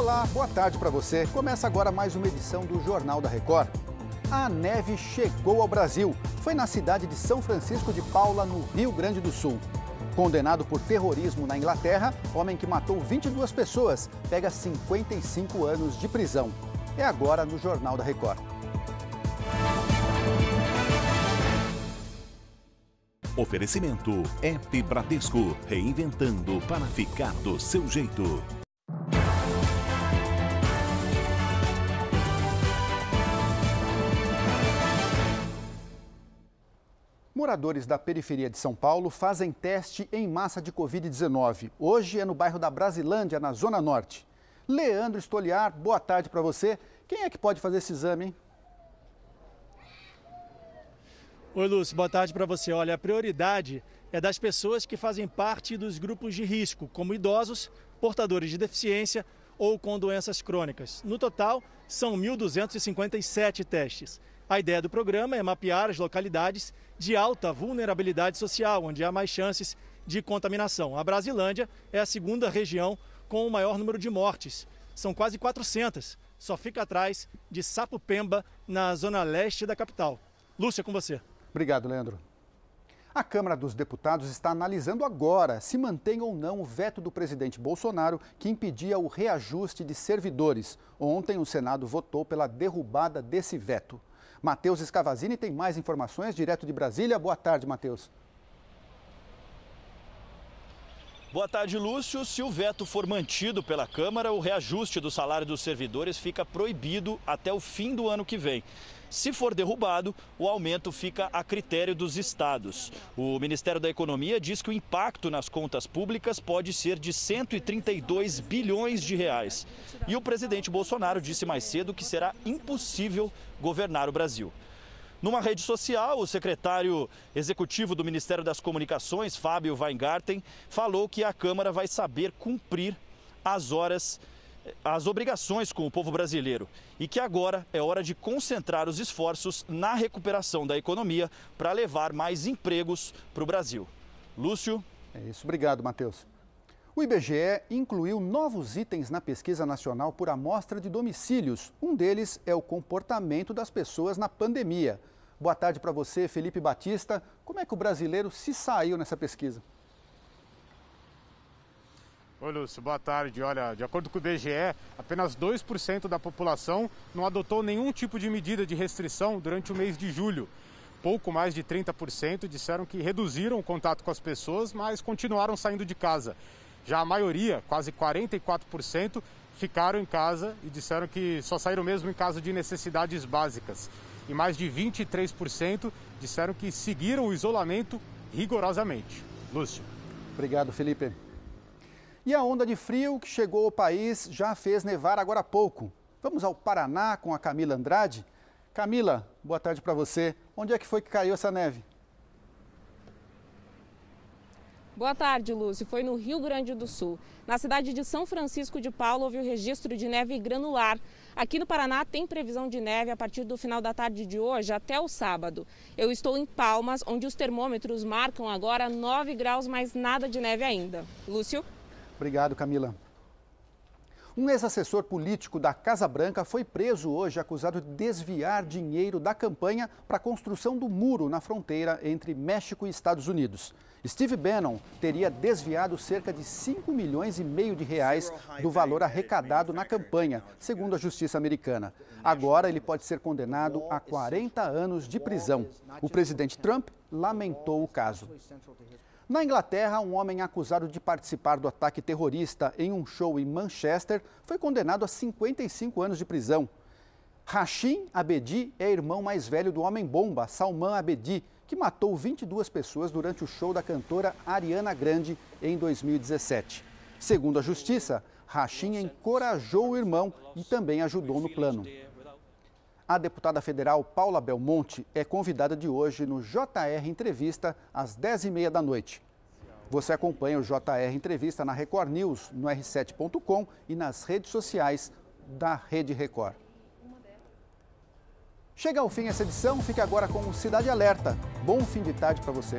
Olá, boa tarde para você. Começa agora mais uma edição do Jornal da Record. A neve chegou ao Brasil. Foi na cidade de São Francisco de Paula, no Rio Grande do Sul. Condenado por terrorismo na Inglaterra, homem que matou 22 pessoas pega 55 anos de prisão. É agora no Jornal da Record. Oferecimento App Bradesco, reinventando para ficar do seu jeito. Moradores da periferia de São Paulo fazem teste em massa de Covid-19. Hoje é no bairro da Brasilândia, na Zona Norte. Leandro Estoliar, boa tarde para você. Quem é que pode fazer esse exame, hein? Oi, Lúcio, boa tarde para você. Olha, a prioridade é das pessoas que fazem parte dos grupos de risco, como idosos, portadores de deficiência, ou com doenças crônicas. No total, são 1.257 testes. A ideia do programa é mapear as localidades de alta vulnerabilidade social, onde há mais chances de contaminação. A Brasilândia é a segunda região com o maior número de mortes. São quase 400. Só fica atrás de Sapopemba, na zona leste da capital. Lúcia, com você. Obrigado, Leandro. A Câmara dos Deputados está analisando agora se mantém ou não o veto do presidente Bolsonaro que impedia o reajuste de servidores. Ontem, o Senado votou pela derrubada desse veto. Matheus Escavazini tem mais informações direto de Brasília. Boa tarde, Matheus. Boa tarde, Lúcio. Se o veto for mantido pela Câmara, o reajuste do salário dos servidores fica proibido até o fim do ano que vem. Se for derrubado, o aumento fica a critério dos estados. O Ministério da Economia diz que o impacto nas contas públicas pode ser de 132 bilhões de reais. E o presidente Bolsonaro disse mais cedo que será impossível governar o Brasil. Numa rede social, o secretário executivo do Ministério das Comunicações, Fábio Weingarten, falou que a Câmara vai saber cumprir as horas as obrigações com o povo brasileiro e que agora é hora de concentrar os esforços na recuperação da economia para levar mais empregos para o Brasil. Lúcio. É isso, obrigado, Matheus. O IBGE incluiu novos itens na pesquisa nacional por amostra de domicílios. Um deles é o comportamento das pessoas na pandemia. Boa tarde para você, Felipe Batista. Como é que o brasileiro se saiu nessa pesquisa? Oi, Lúcio, boa tarde. Olha, de acordo com o IBGE, apenas 2% da população não adotou nenhum tipo de medida de restrição durante o mês de julho. Pouco mais de 30% disseram que reduziram o contato com as pessoas, mas continuaram saindo de casa. Já a maioria, quase 44%, ficaram em casa e disseram que só saíram mesmo em caso de necessidades básicas. E mais de 23% disseram que seguiram o isolamento rigorosamente. Lúcio. Obrigado, Felipe. E a onda de frio que chegou ao país já fez nevar agora há pouco. Vamos ao Paraná com a Camila Andrade. Camila, boa tarde para você. Onde é que foi que caiu essa neve? Boa tarde, Lúcio. Foi no Rio Grande do Sul. Na cidade de São Francisco de Paula houve o registro de neve granular. Aqui no Paraná tem previsão de neve a partir do final da tarde de hoje até o sábado. Eu estou em Palmas, onde os termômetros marcam agora 9 graus, mas nada de neve ainda. Lúcio? Obrigado, Camila. Um ex-assessor político da Casa Branca foi preso hoje acusado de desviar dinheiro da campanha para a construção do muro na fronteira entre México e Estados Unidos. Steve Bannon teria desviado cerca de 5 milhões e meio de reais do valor arrecadado na campanha, segundo a justiça americana. Agora ele pode ser condenado a 40 anos de prisão. O presidente Trump lamentou o caso. Na Inglaterra, um homem acusado de participar do ataque terrorista em um show em Manchester foi condenado a 55 anos de prisão. Rashim Abedi é irmão mais velho do homem-bomba, Salman Abedi, que matou 22 pessoas durante o show da cantora Ariana Grande em 2017. Segundo a justiça, Rashim encorajou o irmão e também ajudou no plano. A deputada federal Paula Belmonte é convidada de hoje no JR Entrevista às 10h30 da noite. Você acompanha o JR Entrevista na Record News, no r7.com e nas redes sociais da Rede Record. Chega ao fim essa edição, fique agora com o Cidade Alerta. Bom fim de tarde para você.